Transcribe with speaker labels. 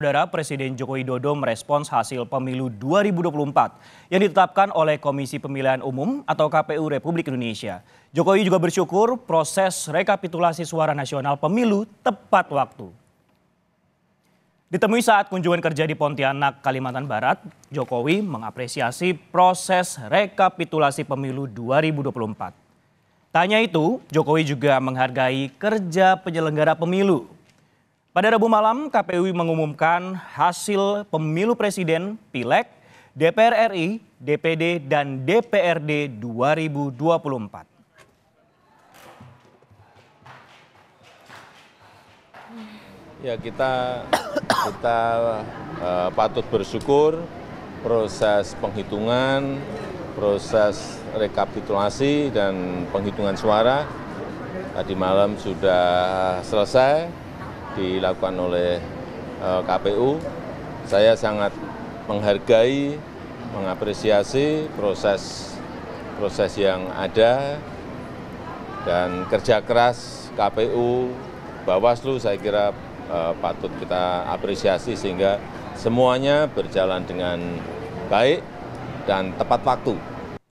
Speaker 1: Saudara Presiden Joko Widodo merespons hasil pemilu 2024 yang ditetapkan oleh Komisi Pemilihan Umum atau KPU Republik Indonesia. Jokowi juga bersyukur proses rekapitulasi suara nasional pemilu tepat waktu. Ditemui saat kunjungan kerja di Pontianak, Kalimantan Barat, Jokowi mengapresiasi proses rekapitulasi pemilu 2024. Tanya itu, Jokowi juga menghargai kerja penyelenggara pemilu pada Rabu malam, KPU mengumumkan hasil pemilu presiden, pileg, DPR RI, DPD, dan DPRD 2024.
Speaker 2: Ya kita kita uh, patut bersyukur proses penghitungan, proses rekapitulasi dan penghitungan suara tadi malam sudah selesai dilakukan oleh eh, KPU. Saya sangat menghargai, mengapresiasi proses proses yang ada dan kerja keras KPU, Bawaslu saya kira eh, patut kita apresiasi sehingga semuanya berjalan dengan baik dan tepat waktu.